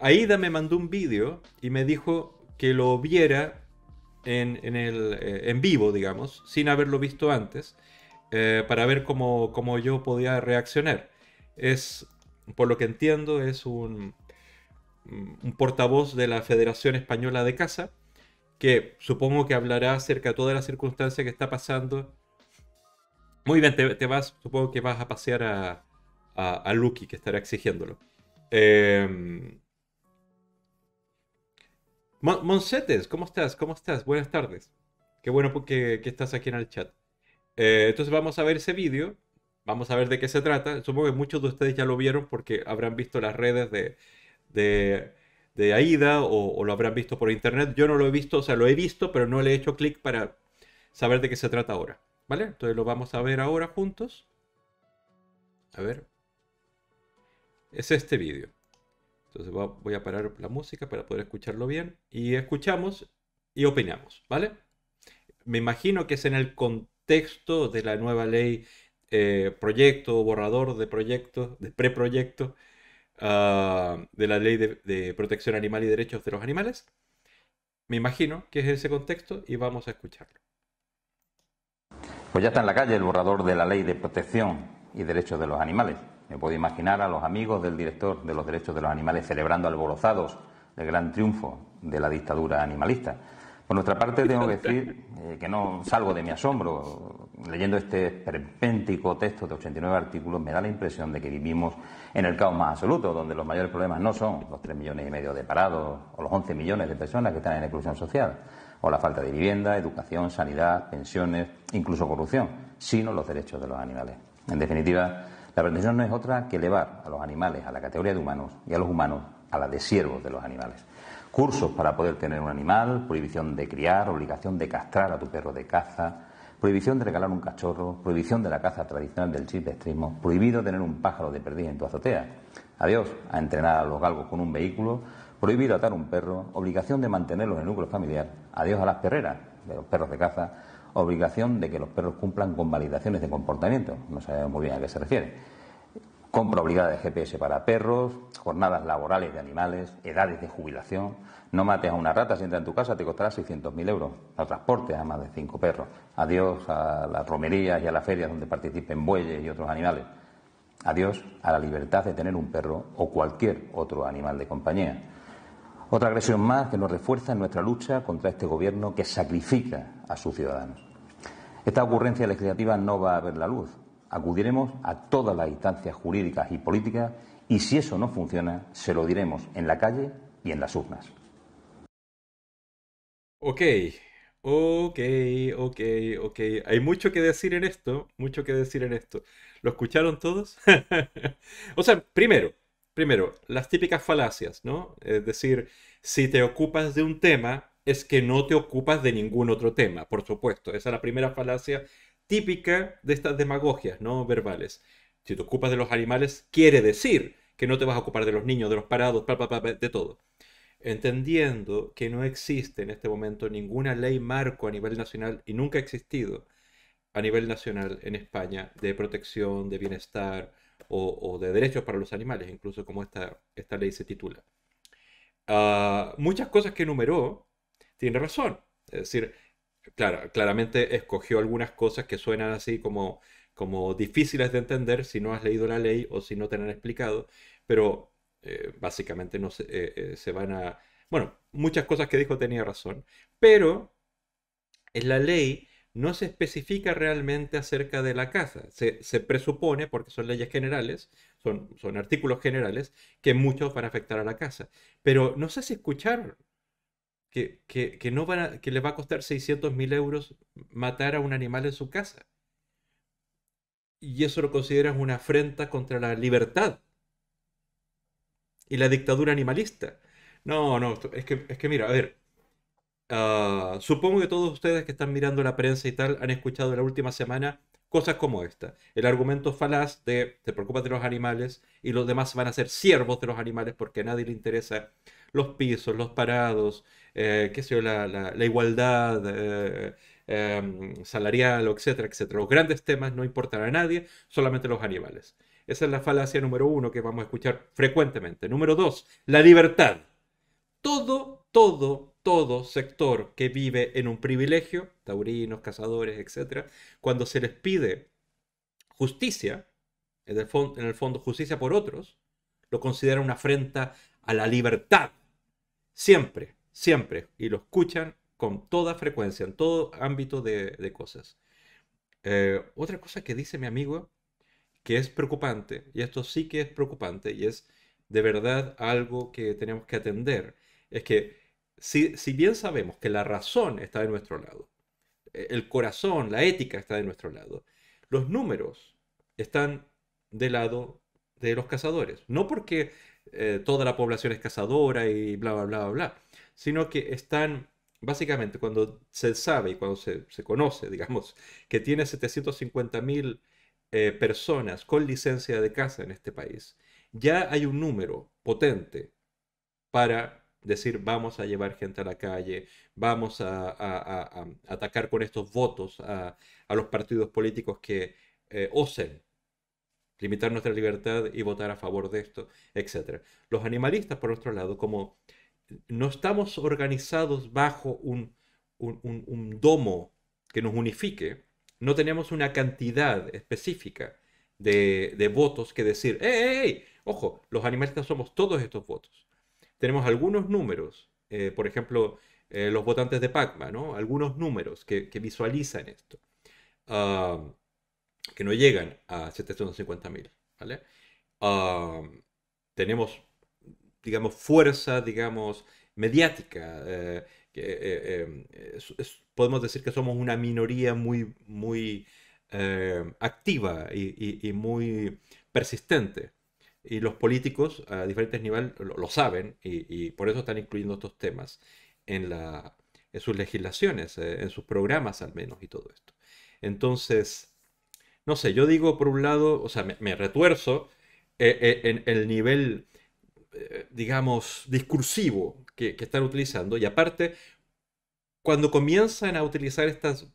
Aida me mandó un vídeo y me dijo que lo viera en, eh, vivo, digamos, sin haberlo visto antes, eh, para ver cómo, yo podía reaccionar. Es, por lo que entiendo, es un, un portavoz de la Federación Española de Casa, que supongo que hablará acerca de toda la circunstancia que está pasando. Muy bien, te, vas, supongo que vas a pasear a, a, Lucky, que estará exigiéndolo. Eh, Monsetes, ¿cómo estás? ¿Cómo estás? Buenas tardes. Qué bueno que, estás aquí en el chat. Eh, entonces vamos a ver ese vídeo, vamos a ver de qué se trata. Supongo que muchos de ustedes ya lo vieron porque habrán visto las redes de, de, AIDA o, o, lo habrán visto por internet. Yo no lo he visto, o sea, lo he visto, pero no le he hecho clic para saber de qué se trata ahora. ¿Vale? Entonces lo vamos a ver ahora juntos. A ver. Es este vídeo. Entonces voy a parar la música para poder escucharlo bien. Y escuchamos y opinamos, ¿vale? Me imagino que es en el contexto de la nueva ley, eh, proyecto o borrador de proyecto, de preproyecto, ah, de la ley de, de protección animal y derechos de los animales. Me imagino que es ese contexto y vamos a escucharlo. Pues ya está en la calle el borrador de la ley de protección y derechos de los animales. Me puedo imaginar a los amigos del director de los derechos de los animales celebrando alborozados el gran triunfo de la dictadura animalista. Por nuestra parte, tengo que decir eh, que no salgo de mi asombro. Leyendo este perpéntico texto de 89 artículos, me da la impresión de que vivimos en el caos más absoluto, donde los mayores problemas no son los 3 millones y medio de parados o los 11 millones de personas que están en exclusión social, o la falta de vivienda, educación, sanidad, pensiones, incluso corrupción, sino los derechos de los animales. En definitiva, la pretensión no es otra que elevar a los animales a la categoría de humanos y a los humanos a la de siervos de los animales. Cursos para poder tener un animal, prohibición de criar, obligación de castrar a tu perro de caza, prohibición de regalar un cachorro, prohibición de la caza tradicional del extremo, prohibido tener un pájaro de perdiz en tu azotea, adiós a entrenar a los galgos con un vehículo, prohibido atar un perro, obligación de mantenerlos en el núcleo familiar, adiós a las perreras de los perros de caza, obligación de que los perros cumplan con validaciones de comportamiento. No sabemos muy bien a qué se refiere. Compra obligada de GPS para perros, jornadas laborales de animales, edades de jubilación. No mates a una rata si entra en tu casa, te costará 600.000 euros. No transporte a más de cinco perros. Adiós a las romerías y a las ferias donde participen bueyes y otros animales. Adiós a la libertad de tener un perro o cualquier otro animal de compañía. Otra agresión más que nos refuerza en nuestra lucha contra este gobierno que sacrifica a sus ciudadanos. Esta ocurrencia legislativa no va a ver la luz. Acudiremos a todas las instancias jurídicas y políticas y si eso no funciona, se lo diremos en la calle y en las urnas. Ok, ok, ok, ok. Hay mucho que decir en esto, mucho que decir en esto. ¿Lo escucharon todos? o sea, primero, primero, las típicas falacias, ¿no? Es decir, si te ocupas de un tema, es que no te ocupas de ningún otro tema, por supuesto. Esa es la primera falacia típica de estas demagogias no verbales. Si te ocupas de los animales, quiere decir que no te vas a ocupar de los niños, de los parados, de todo. Entendiendo que no existe en este momento ninguna ley marco a nivel nacional y nunca ha existido a nivel nacional en España de protección, de bienestar o, de derechos para los animales, incluso como esta, esta ley se titula. Ah, muchas cosas que enumeró tiene razón. Es decir, claro, claramente escogió algunas cosas que suenan así como, como difíciles de entender si no has leído la ley o si no te han explicado, pero eh, básicamente no eh, eh, se, van a... Bueno, muchas cosas que dijo tenía razón, pero en la ley no se especifica realmente acerca de la casa. Se, presupone, porque son leyes generales, son, son, artículos generales, que muchos van a afectar a la casa. Pero no sé si escuchar que, que, no van que les va a costar 600 mil euros matar a un animal en su casa. Y eso lo consideras una afrenta contra la libertad y la dictadura animalista. No, no, es que, es que mira, a ver. Ah, supongo que todos ustedes que están mirando la prensa y tal han escuchado en la última semana cosas como esta. El argumento falaz de te preocupas de los animales y los demás van a ser siervos de los animales porque a nadie le interesa los pisos, los parados, eh, qué la, igualdad eh, em, salarial, etcétera, etcétera. Los grandes temas no importan a nadie, solamente los animales. Esa es la falacia número uno que vamos a escuchar frecuentemente. Número dos, la libertad. Todo, todo, todo sector que vive en un privilegio, taurinos, cazadores, etcétera, cuando se les pide justicia, en el, fondo, en el fondo justicia por otros, lo considera una afrenta a la libertad. Siempre, siempre. Y lo escuchan con toda frecuencia, en todo ámbito de, cosas. Eh, otra cosa que dice mi amigo, que es preocupante, y esto sí que es preocupante, y es de verdad algo que tenemos que atender, es que si, si bien sabemos que la razón está de nuestro lado, eh, el corazón, la ética está de nuestro lado, los números están del lado de los cazadores. No porque eh, toda la población es cazadora y bla, bla, bla, bla, sino que están, básicamente, cuando se sabe y cuando se, conoce, digamos, que tiene 750.000 eh, personas con licencia de caza en este país, ya hay un número potente para decir vamos a llevar gente a la calle, vamos a, atacar con estos votos a, los partidos políticos que eh, osen limitar nuestra libertad y votar a favor de esto, etc. Los animalistas, por otro lado, como no estamos organizados bajo un, domo que nos unifique, no tenemos una cantidad específica de, votos que decir, eh, Ojo, los animalistas somos todos estos votos. Tenemos algunos números, eh, por ejemplo, eh, los votantes de Pacma, ¿no? Algunos números que, visualizan esto. Ah, que no llegan a 750.000. ¿vale? tenemos, digamos, fuerza, digamos, mediática. Eh, eh, eh, podemos decir que somos una minoría muy, muy activa y, muy persistente. Y los políticos a diferentes niveles lo, saben y, por eso están incluyendo estos temas en, la, en sus legislaciones, en sus programas al menos y todo esto. Entonces, no sé, yo digo por un lado, o sea, me, retuerzo eh, eh, en el nivel, eh, digamos, discursivo que, están utilizando. Y aparte, cuando comienzan a utilizar estas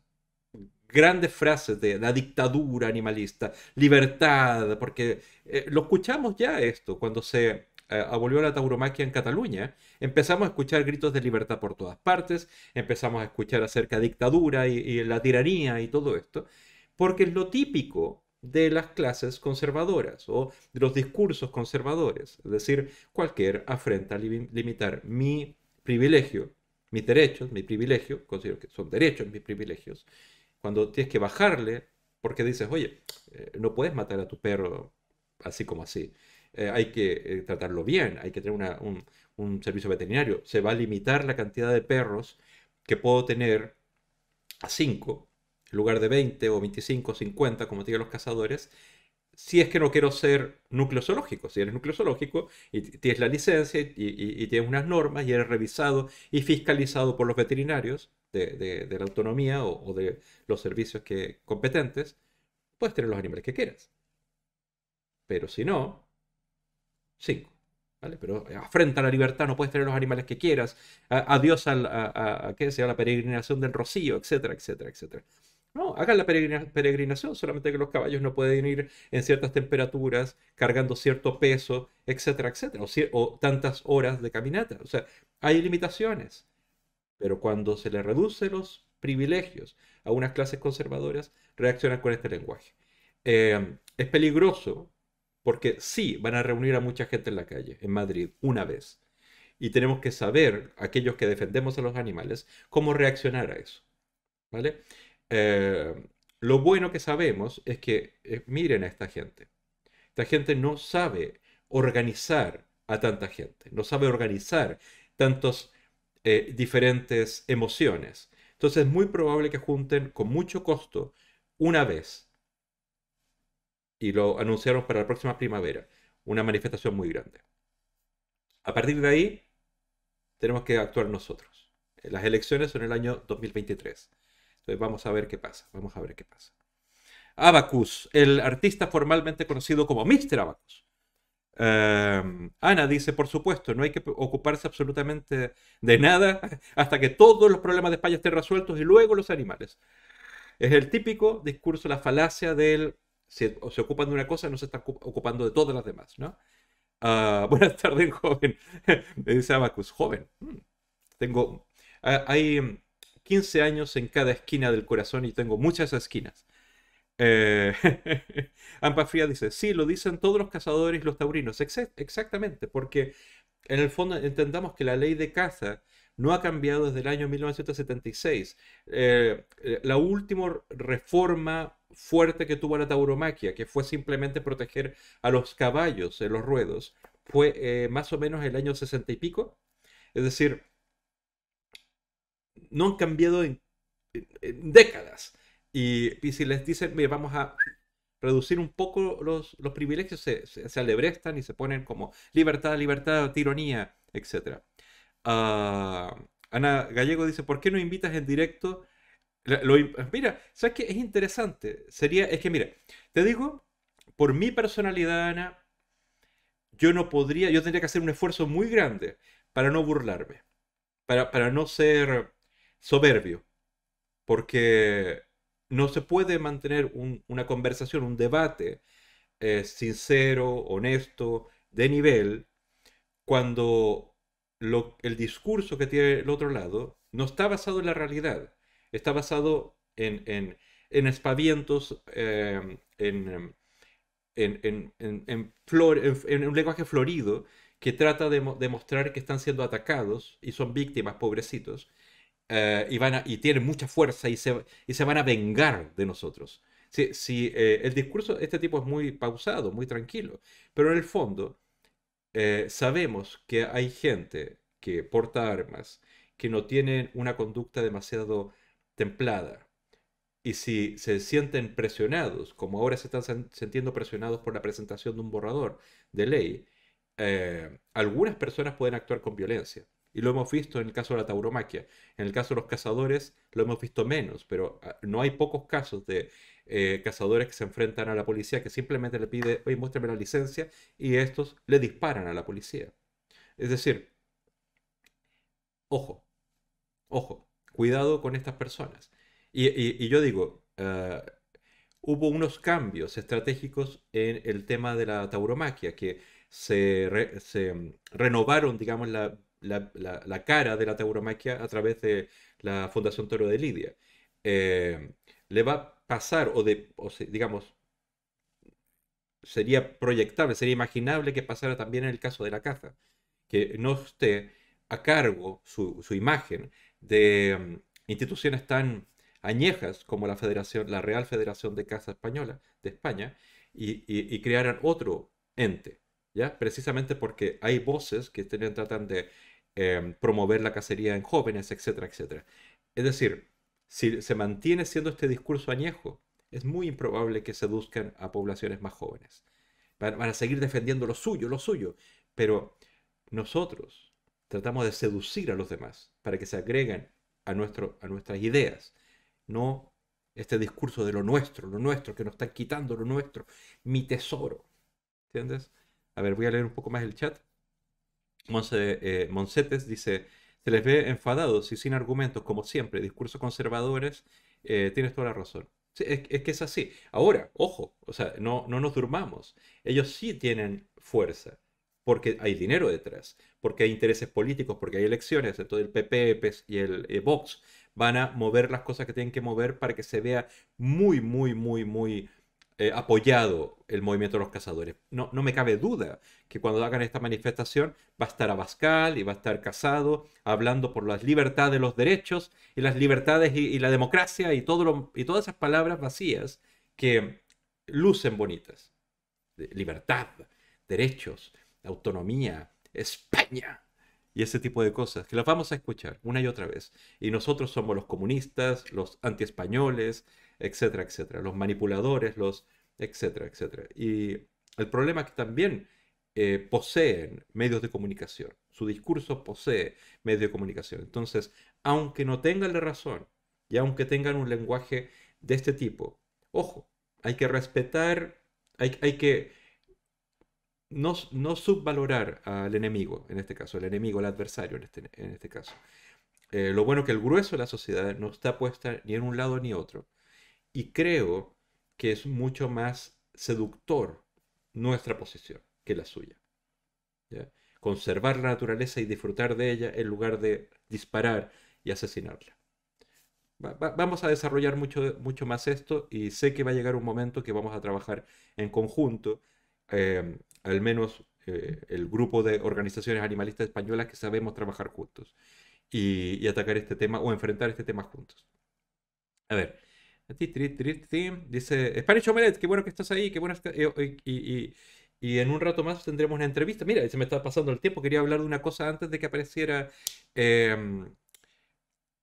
grandes frases de la dictadura animalista, libertad, porque lo escuchamos ya esto, cuando se abolió la tauromaquia en Cataluña, empezamos a escuchar gritos de libertad por todas partes, empezamos a escuchar acerca de dictadura y la tiranía y todo esto porque es lo típico de las clases conservadoras o de los discursos conservadores. Es decir, cualquier afrenta a limitar mi privilegio, mis derechos, mi privilegio, considero que son derechos mis privilegios, cuando tienes que bajarle porque dices, oye, eh, no puedes matar a tu perro así como así. Eh, hay que eh, tratarlo bien, hay que tener un, un servicio veterinario. Se va a limitar la cantidad de perros que puedo tener a cinco lugar de 20 o 25 50, como digan los cazadores, si es que no quiero ser núcleo zoológico. Si eres núcleo zoológico y tienes la licencia y, tienes unas normas y eres revisado y fiscalizado por los veterinarios de, la autonomía o, de los servicios que, competentes, puedes tener los animales que quieras. Pero si no, 5. ¿Vale? Pero afrenta la libertad, no puedes tener los animales que quieras. adiós a, sea? la peregrinación del rocío, etcétera, etcétera, etcétera. No, hagan la peregrinación, solamente que los caballos no pueden ir en ciertas temperaturas, cargando cierto peso, etcétera, etcétera, o, tantas horas de caminata. O sea, hay limitaciones. Pero cuando se le reduce los privilegios a unas clases conservadoras, reaccionan con este lenguaje. Eh, es peligroso porque sí van a reunir a mucha gente en la calle, en Madrid, una vez. Y tenemos que saber, aquellos que defendemos a los animales, cómo reaccionar a eso. ¿Vale? Eh, lo bueno que sabemos es que, eh, miren a esta gente, esta gente no sabe organizar a tanta gente, no sabe organizar tantas eh, diferentes emociones. Entonces es muy probable que junten con mucho costo una vez, y lo anunciaron para la próxima primavera, una manifestación muy grande. A partir de ahí, tenemos que actuar nosotros. Las elecciones son el año 2023. Entonces vamos a ver qué pasa, vamos a ver qué pasa. Abacus, el artista formalmente conocido como Mr. Abacus. Em, Ana dice, por supuesto, no hay que ocuparse absolutamente de nada hasta que todos los problemas de España estén resueltos y luego los animales. Es el típico discurso, la falacia del si se ocupan de una cosa, no se está ocupando de todas las demás, ¿no? Ah, buenas tardes, joven. Me dice Abacus, joven. Mm, tengo... Ah, hay 15 años en cada esquina del corazón y tengo muchas esquinas. Eh, Ampa dice, sí, lo dicen todos los cazadores y los taurinos, exactamente, porque en el fondo entendamos que la ley de caza no ha cambiado desde el año 1976. Eh, eh, la última reforma fuerte que tuvo la tauromaquia, que fue simplemente proteger a los caballos en los ruedos, fue eh, más o menos el año 60 y pico. Es decir, no han cambiado en, décadas. Y, y, si les dicen, mire, vamos a reducir un poco los, privilegios, se, se, alebrestan y se ponen como libertad, libertad, tiranía, etc. Ah, Ana Gallego dice, ¿por qué no invitas en directo? Lo, mira, ¿sabes qué? Es interesante. Sería, es que, mira, te digo, por mi personalidad, Ana, yo no podría, yo tendría que hacer un esfuerzo muy grande para no burlarme, para, para no ser soberbio, porque no se puede mantener una conversación, un debate eh, sincero, honesto, de nivel, cuando el discurso que tiene el otro lado no está basado en la realidad, está basado en, espavientos, em, en, flor, en, un lenguaje florido que trata de demostrar que están siendo atacados y son víctimas, pobrecitos. Eh, y, van a, y tienen mucha fuerza y se, se van a vengar de nosotros. Si, eh, el discurso de este tipo es muy pausado, muy tranquilo, pero en el fondo eh, sabemos que hay gente que porta armas, que no tienen una conducta demasiado templada. Y si se sienten presionados, como ahora se están sintiendo presionados por la presentación de un borrador de ley, algunas personas pueden actuar con violencia y lo hemos visto en el caso de la tauromaquia. En el caso de los cazadores lo hemos visto menos, pero ah, no hay pocos casos de eh, cazadores que se enfrentan a la policía que simplemente le pide, oye, muéstrame la licencia, y estos le disparan a la policía. Es decir, ojo, ojo, cuidado con estas personas. Y, yo digo, ah, hubo unos cambios estratégicos en el tema de la tauromaquia, que se mm, renovaron, digamos, la la, cara de la tauromaquia a través de la Fundación Toro de Lidia. Eh, le va a pasar, o, de, digamos, sería proyectable, sería imaginable que pasara también en el caso de la caza, que no esté a cargo su, imagen de mm, instituciones tan añejas como la Federación, la Real Federación de Caza Española de España, y, y, crearan otro ente, ¿ya? Precisamente porque hay voces que tratan de Em, promover la cacería en jóvenes, etcétera, etcétera. Es decir, si se mantiene siendo este discurso añejo, es muy improbable que seduzcan a poblaciones más jóvenes. Van, a seguir defendiendo lo suyo, lo suyo, pero nosotros tratamos de seducir a los demás para que se agreguen a, nuestro, a nuestras ideas, no este discurso de lo nuestro, lo nuestro, que nos están quitando lo nuestro, mi tesoro. ¿Entiendes? A ver, voy a leer un poco más el chat. Eh, Monsetes dice, se les ve enfadados y sin argumentos, como siempre, discursos conservadores, eh, tienes toda la razón. es, que es así. Ahora, ojo, o sea, no, no nos durmamos. Ellos sí tienen fuerza, porque hay dinero detrás, porque hay intereses políticos, porque hay elecciones, entonces el PP y el eh, Vox van a mover las cosas que tienen que mover para que se vea muy, muy, muy, muy eh, apoyado el movimiento de los cazadores. No, me cabe duda que cuando hagan esta manifestación va a estar Abascal y va a estar Casado hablando por las libertades, los derechos y las libertades y, la democracia y, todo y todas esas palabras vacías que lucen bonitas. Libertad, derechos, autonomía, España y ese tipo de cosas, que las vamos a escuchar una y otra vez. Y nosotros somos los comunistas, los antiespañoles, etcétera, etcétera, los manipuladores, los, etcétera, etcétera. Y el problema es que también eh, poseen medios de comunicación, su discurso posee medios de comunicación. Entonces, aunque no tengan la razón y aunque tengan un lenguaje de este tipo, ojo, hay que respetar, hay, hay que no, subvalorar al enemigo, en este caso, el enemigo, el adversario, en este, este caso. Eh, lo bueno es que el grueso de la sociedad no está puesta ni en un lado ni otro. Y creo que es mucho más seductor nuestra posición que la suya. Conservar la naturaleza y disfrutar de ella en lugar de disparar y asesinarla. vamos a desarrollar mucho, mucho más esto y sé que va a llegar un momento que vamos a trabajar en conjunto eh, al menos eh, el grupo de organizaciones animalistas españolas que sabemos trabajar juntos y, atacar este tema o enfrentar este tema juntos. A ver, dice Spanish Omelette, qué bueno que estás ahí, qué bueno que, y, y, en un rato más tendremos una entrevista. Mira, se me está pasando el tiempo, quería hablar de una cosa antes de que apareciera em,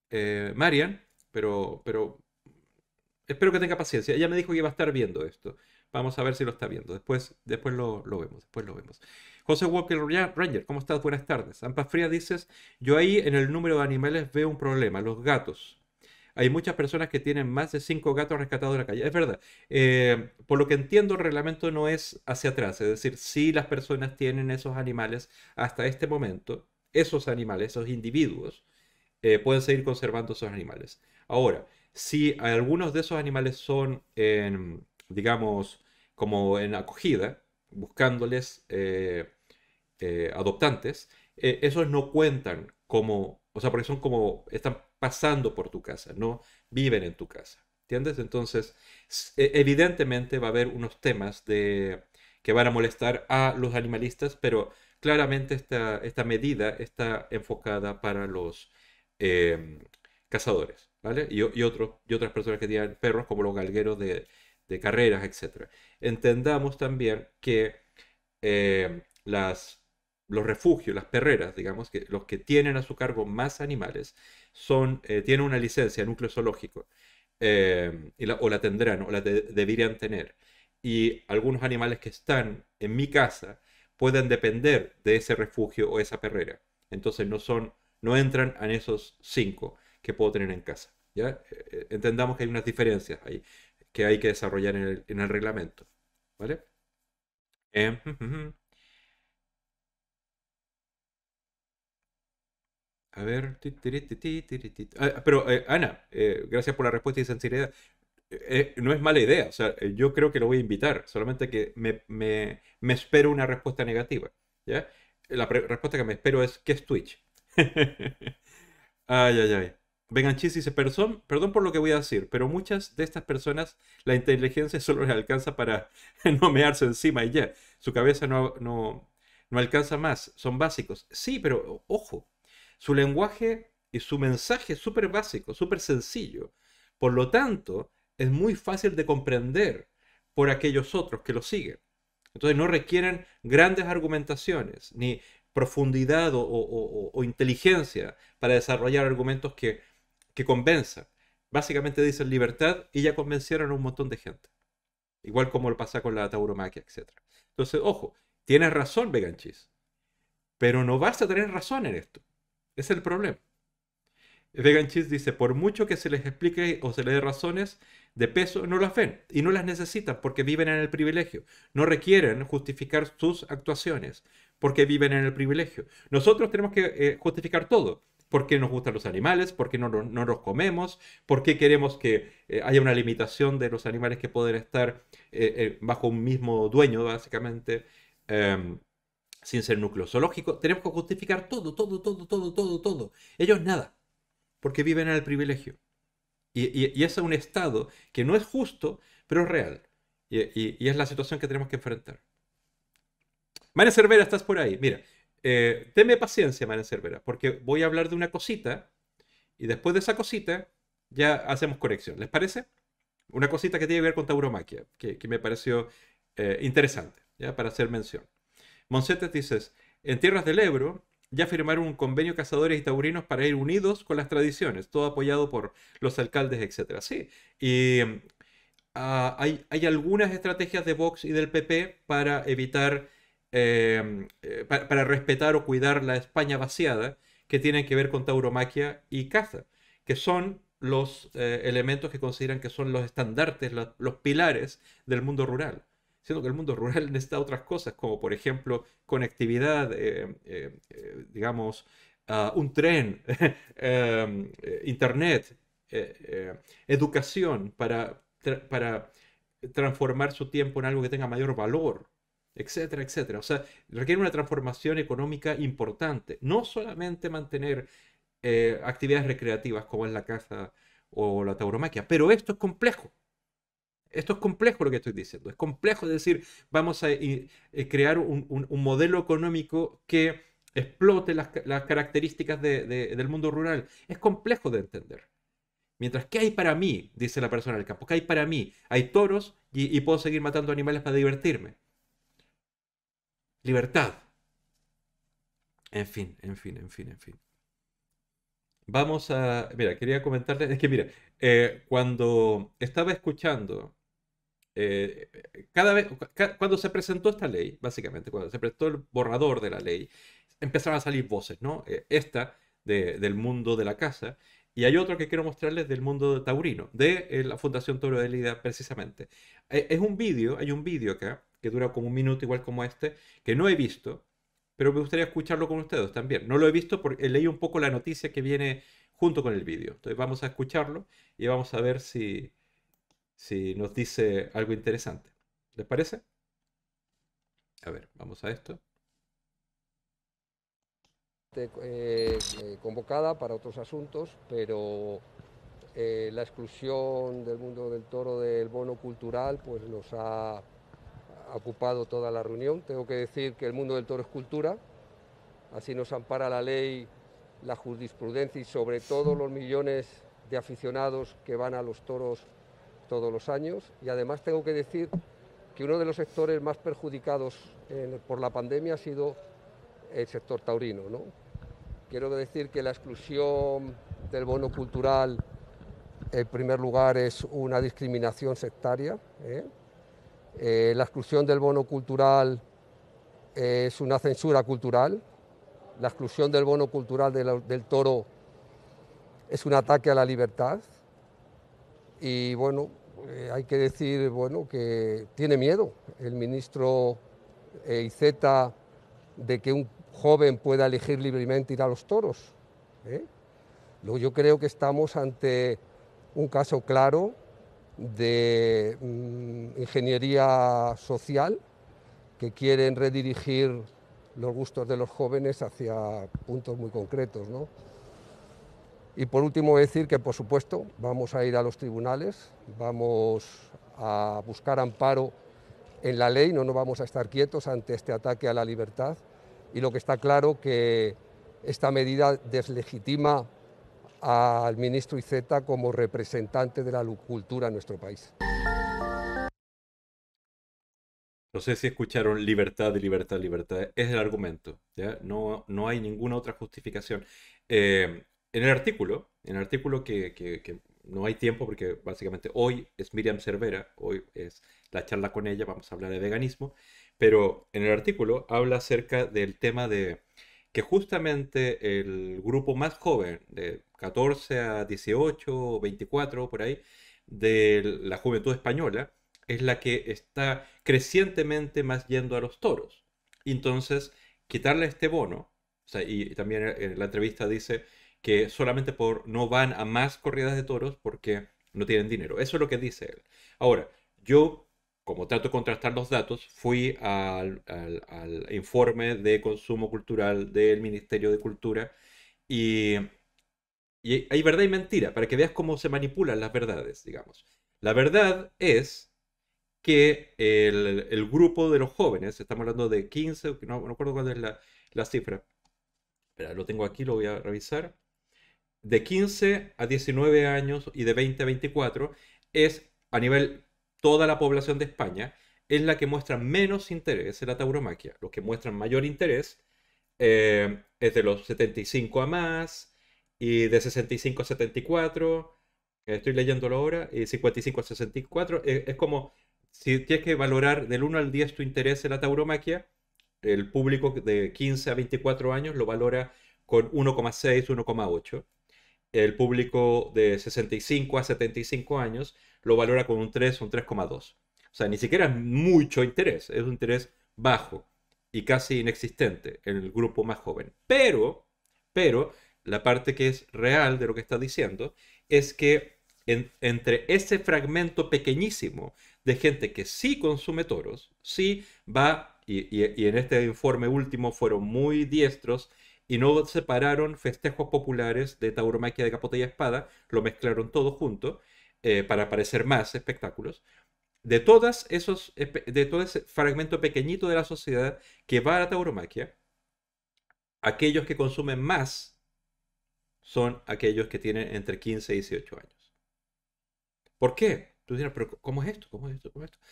eh, Marian, pero, pero espero que tenga paciencia. Ella me dijo que iba a estar viendo esto. Vamos a ver si lo está viendo. Después, después lo, vemos, después lo vemos. José Walker Ranger, ¿cómo estás? Buenas tardes. Ampa Fría dices, yo ahí en el número de animales veo un problema, los gatos. Hay muchas personas que tienen más de cinco gatos rescatados de la calle. Es verdad. Eh, por lo que entiendo, el reglamento no es hacia atrás. Es decir, si las personas tienen esos animales hasta este momento, esos animales, esos individuos, eh, pueden seguir conservando esos animales. Ahora, si algunos de esos animales son en, digamos, como en acogida, buscándoles eh, eh, adoptantes, eh, esos no cuentan como, o sea, porque son como, están pasando por tu casa, no viven en tu casa. ¿Entiendes? Entonces, e, evidentemente va a haber unos temas de, que van a molestar a los animalistas, pero claramente esta, esta medida está enfocada para los em, cazadores, ¿vale? Y, otros, y otras personas que tienen perros, como los galgueros de, de carreras, etc. Entendamos también que eh, las, los refugios, las perreras, digamos, que los que tienen a su cargo más animales, son, eh, tienen una licencia, núcleo zoológico, eh, o la tendrán, o la deberían tener. Y algunos animales que están en mi casa pueden depender de ese refugio o esa perrera. Entonces no son, no entran en esos cinco que puedo tener en casa. ¿ya? Entendamos que hay unas diferencias ahí que hay que desarrollar en el, reglamento. ¿Vale? Em, a ver, pero Ana, gracias por la respuesta y sinceridad. Eh, eh, no es mala idea, o sea, eh, yo creo que lo voy a invitar, solamente que me, espero una respuesta negativa. ¿ya? La respuesta que me espero es, ¿qué es Twitch? ay, ay, ay y dice, perdón, perdón por lo que voy a decir, pero muchas de estas personas la inteligencia solo les alcanza para no encima y ya. Su cabeza no, no, alcanza más, son básicos. Sí, pero ojo, su lenguaje y su mensaje es súper básico, súper sencillo. Por lo tanto, es muy fácil de comprender por aquellos otros que lo siguen. Entonces no requieren grandes argumentaciones, ni profundidad o inteligencia para desarrollar argumentos que que convenza. Básicamente dicen libertad y ya convencieron a un montón de gente. Igual como lo pasa con la tauromaquia, etc. Entonces, ojo, tienes razón, vegan Pero no vas a tener razón en esto. Es el problema. Veganchis dice, por mucho que se les explique o se les dé razones de peso, no las ven y no las necesitan porque viven en el privilegio. No requieren justificar sus actuaciones porque viven en el privilegio. Nosotros tenemos que eh, justificar todo por qué nos gustan los animales, por qué no, los comemos, por qué queremos que eh, haya una limitación de los animales que pueden estar eh, eh, bajo un mismo dueño, básicamente, em, sin ser núcleo zoológico. Tenemos que justificar todo, todo, todo, todo, todo, todo. Ellos nada, porque viven en el privilegio. Y, es un estado que no es justo, pero es real. Y, y es la situación que tenemos que enfrentar. María Cervera, estás por ahí. Mira, eh, teme paciencia, María Cervera, porque voy a hablar de una cosita y después de esa cosita ya hacemos conexión. ¿Les parece? Una cosita que tiene que ver con tauromaquia, que, me pareció eh, interesante, ¿ya? para hacer mención. Monsetes dice, en tierras del Ebro ya firmaron un convenio cazadores y taurinos para ir unidos con las tradiciones, todo apoyado por los alcaldes, etc. Sí, y ah, hay algunas estrategias de Vox y del PP para evitar Em, eh, para, respetar o cuidar la España vaciada, que tienen que ver con tauromaquia y caza, que son los eh, elementos que consideran que son los estandartes, los pilares del mundo rural. Siendo que el mundo rural necesita otras cosas, como por ejemplo conectividad, eh, digamos, ah, un tren, em, internet, educación para, para transformar su tiempo en algo que tenga mayor valor etcétera, etcétera. O sea, requiere una transformación económica importante. No solamente mantener eh, actividades recreativas como es la caza o la tauromaquia, pero esto es complejo. Esto es complejo lo que estoy diciendo. Es complejo decir, vamos a, eh, eh, crear un, modelo económico que explote las, características del mundo rural. Es complejo de entender. Mientras, que hay para mí? Dice la persona del campo. ¿Qué hay para mí? Hay toros y puedo seguir matando animales para divertirme libertad. En fin, en fin, en fin, en fin. Vamos a... Mira, quería comentarles, es que mira, eh, cuando estaba escuchando, eh, cada vez, cuando se presentó esta ley, básicamente, cuando se presentó el borrador de la ley, empezaron a salir voces, ¿no? Eh, esta del mundo de la casa y hay otro que quiero mostrarles del mundo de taurino, de la Fundación Toro de Lida precisamente. es un vídeo, hay un vídeo acá que dura como un minuto, igual como este, que no he visto, pero me gustaría escucharlo con ustedes también. No lo he visto porque leí un poco la noticia que viene junto con el vídeo. Entonces vamos a escucharlo y vamos a ver si, si nos dice algo interesante. ¿Les parece? A ver, vamos a esto. Eh, eh, convocada para otros asuntos, pero eh, la exclusión del mundo del toro del bono cultural pues nos ha ha ocupado toda la reunión. Tengo que decir que el mundo del toro es cultura, así nos ampara la ley, la jurisprudencia y sobre todo los millones de aficionados que van a los toros todos los años. Y además tengo que decir que uno de los sectores más perjudicados eh, por la pandemia ha sido el sector taurino. Quiero decir que la exclusión del bono cultural, en primer lugar, es una discriminación sectaria. ¿eh? Eh, la exclusión del bono cultural eh, es una censura cultural. La exclusión del bono cultural del toro es un ataque a la libertad. Y bueno, eh, hay que decir bueno, que tiene miedo el ministro Iceta de que un joven pueda elegir libremente ir a los toros. Yo creo que estamos ante un caso claro de mm, ingeniería social que quieren redirigir los gustos de los jóvenes hacia puntos muy concretos. Y por último decir que, por supuesto, vamos a ir a los tribunales, vamos a buscar amparo en la ley, no nos vamos a estar quietos ante este ataque a la libertad. Y lo que está claro que esta medida deslegitima al ministro Iceta como representante de la cultura en nuestro país. No sé si escucharon libertad, libertad, libertad. Es el argumento. ¿ya? No, no hay ninguna otra justificación. Eh, en el artículo, en el artículo que, no hay tiempo porque básicamente hoy es Miriam Cervera, hoy es la charla con ella, vamos a hablar de veganismo, pero en el artículo habla acerca del tema de que justamente el grupo más joven, de 14 a 18, 24 por ahí, de la juventud española, es la que está crecientemente más yendo a los toros. Entonces, quitarle este bono, y también en eh, la entrevista dice que solamente por no van a más corridas de toros porque no tienen dinero. Eso es lo que dice él. Ahora, yo como trato de contrastar los datos, fui al, informe de consumo cultural del Ministerio de Cultura y, hay verdad y mentira, para que veas cómo se manipulan las verdades, digamos. La verdad es que el, grupo de los jóvenes, estamos hablando de 15, no, recuerdo cuál es la, la cifra, pero lo tengo aquí, lo voy a revisar, de 15 a 19 años y de 20 a 24 es a nivel toda la población de España, es la que muestra menos interés en la tauromaquia. Los que muestran mayor interés eh, es de los 75 a más y de 65 a 74, estoy leyéndolo ahora, y 55 a 64. Eh, es como si tienes que valorar del 1 al 10 tu interés en la tauromaquia, el público de 15 a 24 años lo valora con 1,6, 1,8. El público de 65 a 75 años lo valora con un 3, un 3,2. O sea, ni siquiera es mucho interés, es un interés bajo y casi inexistente en el grupo más joven. Pero, pero, la parte que es real de lo que está diciendo es que entre ese fragmento pequeñísimo de gente que sí consume toros, sí va, y, en este informe último fueron muy diestros, y no separaron festejos populares de tauromaquia de capote y espada, lo mezclaron todo junto, eh, para aparecer más espectáculos, de, todas esos, de todo ese fragmento pequeñito de la sociedad que va a la tauromaquia, aquellos que consumen más son aquellos que tienen entre 15 y 18 años. ¿Por qué? Tú dirás, pero ¿cómo es esto? ¿Cómo es esto? ¿Cómo es esto?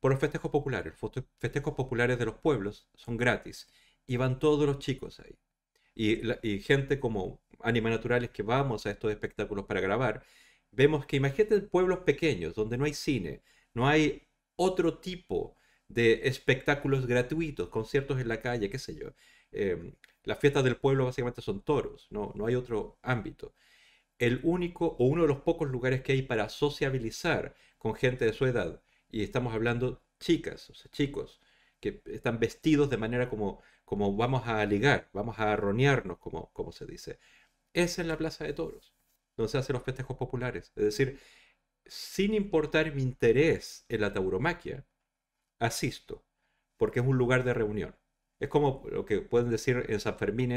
Por los festejos populares. Los festejos populares de los pueblos son gratis y van todos los chicos ahí. Y, y gente como Anima Naturales que vamos a estos espectáculos para grabar, vemos que imagínate pueblos pequeños donde no hay cine, no hay otro tipo de espectáculos gratuitos, conciertos en la calle, qué sé yo. Em, las fiestas del pueblo básicamente son toros, no, no hay otro ámbito. El único o uno de los pocos lugares que hay para sociabilizar con gente de su edad, y estamos hablando chicas, o sea, chicos, que están vestidos de manera como, como vamos a ligar, vamos a arronearnos, como, como se dice, es en la Plaza de Toros no se hacen los festejos populares. Es decir, sin importar mi interés en la tauromaquia, asisto, porque es un lugar de reunión. Es como lo que pueden decir en San Fermín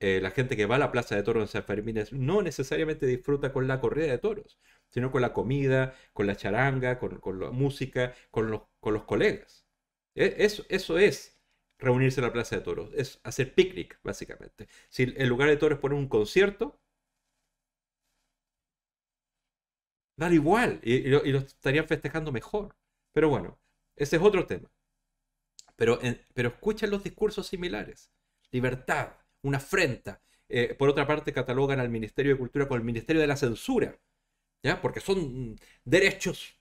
eh, la gente que va a la Plaza de Toros en San Fermín no necesariamente disfruta con la corrida de toros, sino con la comida, con la charanga, con, la música, con los, con los colegas. E, eso, eso es reunirse en la Plaza de Toros, es hacer picnic, básicamente. Si el lugar de toros ponen un concierto, dar igual y, lo, estarían festejando mejor. Pero bueno, ese es otro tema. Pero, pero escuchen los discursos similares. Libertad, una afrenta. Eh, por otra parte, catalogan al Ministerio de Cultura con el Ministerio de la Censura, ¿ya? porque son derechos,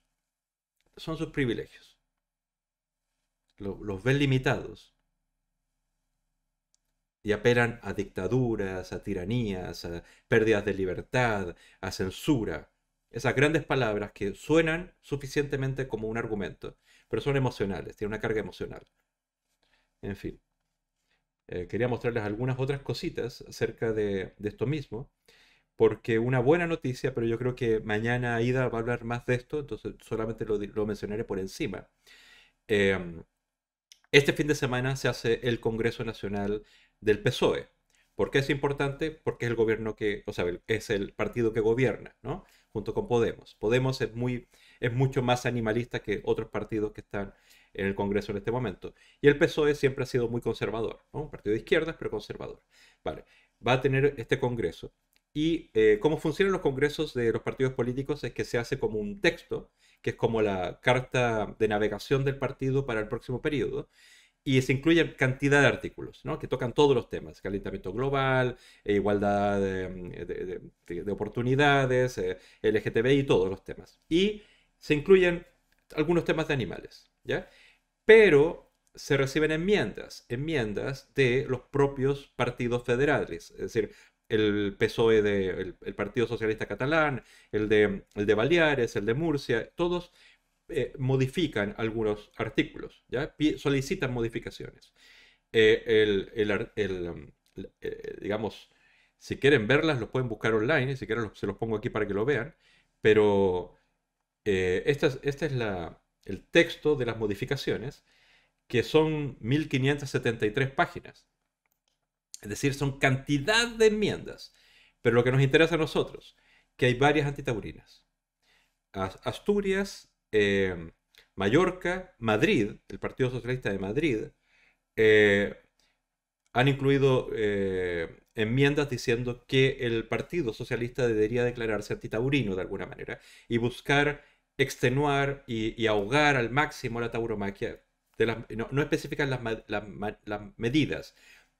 son sus privilegios. los ven limitados. Y apelan a dictaduras, a tiranías, a pérdidas de libertad, a censura esas grandes palabras que suenan suficientemente como un argumento, pero son emocionales, tienen una carga emocional. En fin, eh, quería mostrarles algunas otras cositas acerca de, esto mismo, porque una buena noticia, pero yo creo que mañana Ida va a hablar más de esto, entonces solamente lo, mencionaré por encima. Eh, este fin de semana se hace el Congreso Nacional del PSOE, ¿Por qué es importante? Porque es el gobierno que, o sea, es el partido que gobierna, Junto con Podemos. Podemos es, muy, es mucho más animalista que otros partidos que están en el Congreso en este momento. Y el PSOE siempre ha sido muy conservador, Un partido de izquierdas, pero conservador. Vale, va a tener este Congreso. Y eh, cómo funcionan los congresos de los partidos políticos es que se hace como un texto, que es como la carta de navegación del partido para el próximo periodo, y se incluyen cantidad de artículos que tocan todos los temas, calentamiento global, eh, igualdad eh, de, oportunidades, eh, LGTBI, todos los temas. Y se incluyen algunos temas de animales, ¿ya? Pero se reciben enmiendas, enmiendas de los propios partidos federales, es decir, el PSOE de, el, Partido Socialista Catalán, el de, el de Baleares, el de Murcia, todos eh, modifican algunos artículos, ¿ya? solicitan modificaciones. Eh, el, um, eh, digamos, si quieren verlas, los pueden buscar online, si quieren se los pongo aquí para que lo vean, pero este es, es el texto de las modificaciones, que son 1573 páginas. Es decir, son cantidad de enmiendas. Pero lo que nos interesa a nosotros, que hay varias antitaurinas. Asturias Em, Mallorca, Madrid, el Partido Socialista de Madrid, eh, han incluido eh, enmiendas diciendo que el Partido Socialista debería declararse antitaurino de alguna manera y buscar extenuar y, ahogar al máximo la tauromaquia. no, especifican las medidas,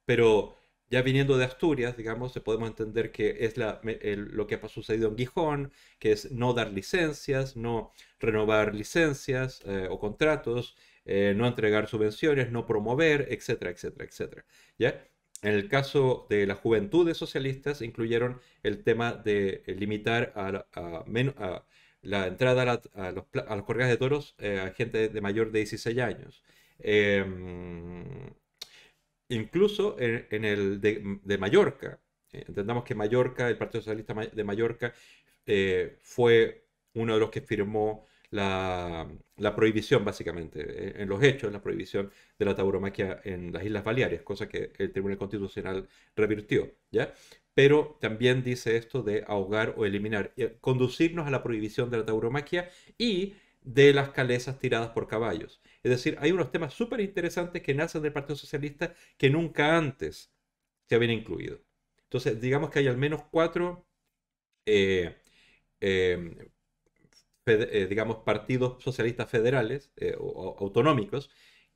pero ya viniendo de Asturias, digamos, podemos entender que es lo que ha sucedido en Gijón, que es no dar licencias, no renovar licencias eh, o contratos, eh, no entregar subvenciones, no promover, etcétera, etcétera, etcétera. ¿Ya? En el caso de las juventudes socialistas, incluyeron el tema de eh, limitar a, a, a la entrada a, los, a los de toros a gente de mayor de 16 años. Em, incluso en, el de, Mallorca. Eh, entendamos que Mallorca, el Partido Socialista de Mallorca, eh, fue uno de los que firmó la, prohibición, básicamente, eh, en los hechos, la prohibición de la tauromaquia en las Islas Baleares, cosa que el Tribunal Constitucional revirtió, ¿ya? Pero también dice esto de ahogar o eliminar, conducirnos a la prohibición de la tauromaquia y de las calesas tiradas por caballos. Es decir, hay unos temas súper interesantes que nacen del Partido Socialista que nunca antes se habían incluido. Entonces, digamos que hay al menos cuatro, eh, em, eh, digamos, partidos socialistas federales eh, o, autonómicos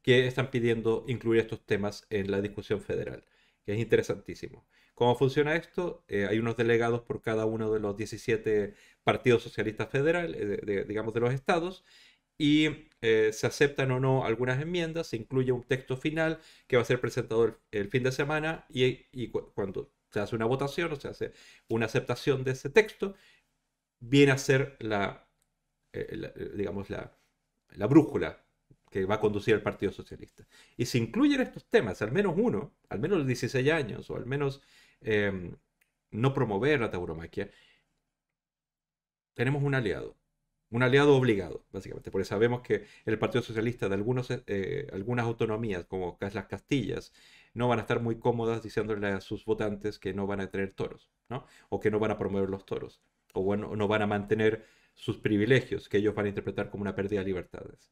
que están pidiendo incluir estos temas en la discusión federal, que es interesantísimo. ¿Cómo funciona esto? Eh, hay unos delegados por cada uno de los 17 partidos socialistas federales, eh, digamos de los estados, y eh, se aceptan o no algunas enmiendas, se incluye un texto final que va a ser presentado el, fin de semana y, cuando se hace una votación o se hace una aceptación de ese texto, viene a ser la, digamos, la, brújula que va a conducir al Partido Socialista. Y se incluyen estos temas, al menos uno, al menos los 16 años o al menos Em, no promover la tauromaquia, tenemos un aliado, un aliado obligado, básicamente, porque sabemos que el Partido Socialista de eh, algunas autonomías, como las Castillas, no van a estar muy cómodas diciéndole a sus votantes que no van a tener toros, ¿no? O que no van a promover los toros, o bueno, no van a mantener sus privilegios, que ellos van a interpretar como una pérdida de libertades.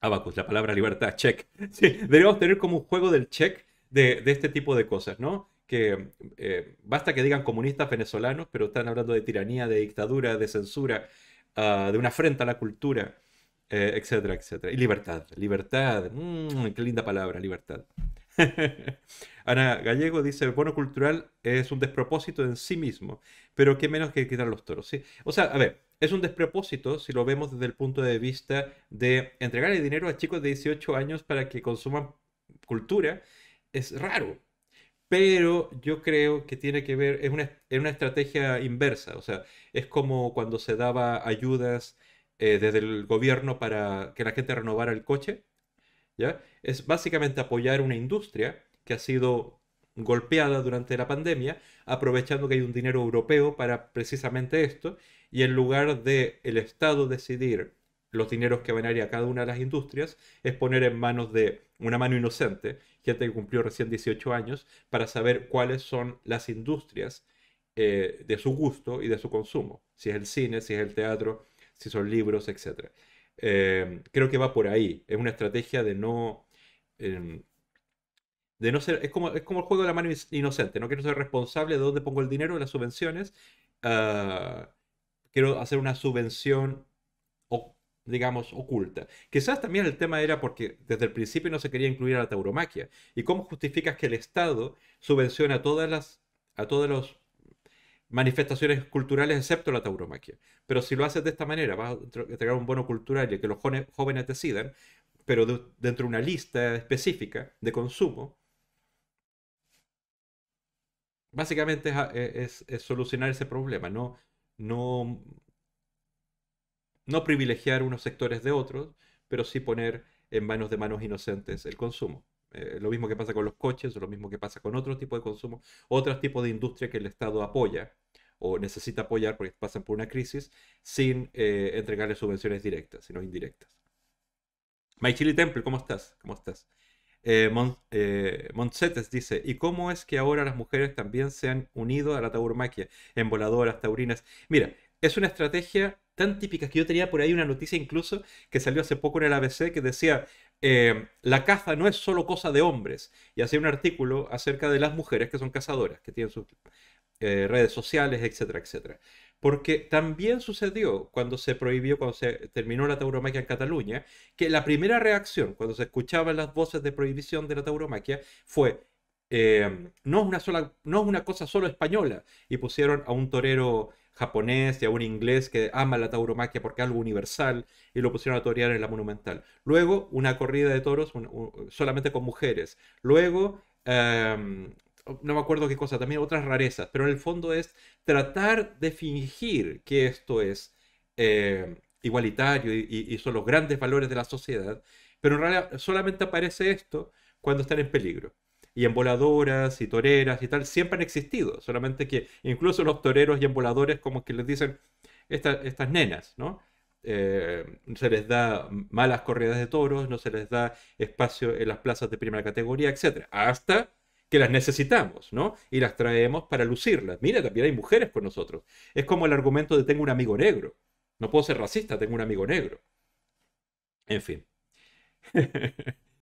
Abacus, la palabra libertad, check. Sí, deberíamos tener como un juego del check de este tipo de cosas, ¿no? que eh, basta que digan comunistas venezolanos, pero están hablando de tiranía, de dictadura, de censura, ah, de una afrenta a la cultura, eh, etcétera, etcétera. Y libertad, libertad, mm, qué linda palabra, libertad. Ana Gallego dice, el bono cultural es un despropósito en sí mismo, pero qué menos que quitar los toros. ¿sí? O sea, a ver, es un despropósito si lo vemos desde el punto de vista de entregar el dinero a chicos de 18 años para que consuman cultura. Es raro, pero yo creo que tiene que ver, es una, estrategia inversa, o sea, es como cuando se daba ayudas eh, desde el gobierno para que la gente renovara el coche, ¿ya? Es básicamente apoyar una industria que ha sido golpeada durante la pandemia, aprovechando que hay un dinero europeo para precisamente esto, y en lugar de el Estado decidir los dineros que van a ir a cada una de las industrias es poner en manos de una mano inocente, gente que cumplió recién 18 años, para saber cuáles son las industrias eh, de su gusto y de su consumo, si es el cine, si es el teatro, si son libros, etc. Eh, creo que va por ahí, es una estrategia de no... Em, de no ser, es como, el juego de la mano inocente, no quiero ser responsable de dónde pongo el dinero, las subvenciones, ah, quiero hacer una subvención digamos, oculta. Quizás también el tema era porque desde el principio no se quería incluir a la tauromaquia. ¿Y cómo justificas que el Estado a todas las, a todas las manifestaciones culturales excepto la tauromaquia? Pero si lo haces de esta manera, vas a entregar un bono cultural y que los jóvenes decidan, pero dentro de una lista específica de consumo, básicamente es, solucionar ese problema, no, no no privilegiar unos sectores de otros, pero sí poner en manos de manos inocentes el consumo. Eh, lo mismo que pasa con los coches, lo mismo que pasa con otro tipo de consumo, otros tipos de industria que el Estado apoya o necesita apoyar porque pasan por una crisis sin eh, entregarle subvenciones directas, sino indirectas. Maichili Temple, ¿cómo estás? ¿Cómo estás? Eh, eh dice, ¿y cómo es que ahora las mujeres también se han unido a la tauromaquia en voladoras, taurinas? Mira, es una estrategia tan típicas que yo tenía por ahí una noticia incluso que salió hace poco en el ABC que decía, eh, la caza no es solo cosa de hombres. Y hacía un artículo acerca de las mujeres que son cazadoras, que tienen sus eh, redes sociales, etcétera, etcétera. Porque también sucedió cuando se prohibió, cuando se terminó la tauromaquia en Cataluña, que la primera reacción cuando se escuchaban las voces de prohibición de la tauromaquia fue Em, no, es una sola, no una cosa solo española. Y pusieron a un torero japonés y a un inglés que ama la tauromaquia porque es algo universal y lo pusieron a torear en la monumental. Luego una corrida de toros solamente con mujeres. Luego, em, no me acuerdo qué cosa, también otras rarezas, pero en el fondo es tratar de fingir que esto es em, igualitario y, y son los grandes valores de la sociedad, pero en realidad solamente aparece esto cuando están en peligro y emboladoras y toreras y tal, siempre han existido, solamente que incluso los toreros y emboladores como que les dicen estas nenas, ¿no? Eh, se les da malas corridas de toros, no se les da espacio en las plazas de primera categoría, etc. Hasta que las necesitamos, ¿no? Y las traemos para lucirlas. Mira, también hay mujeres con nosotros. Es como el argumento de tengo un amigo negro. No puedo ser racista, tengo un amigo negro. En fin.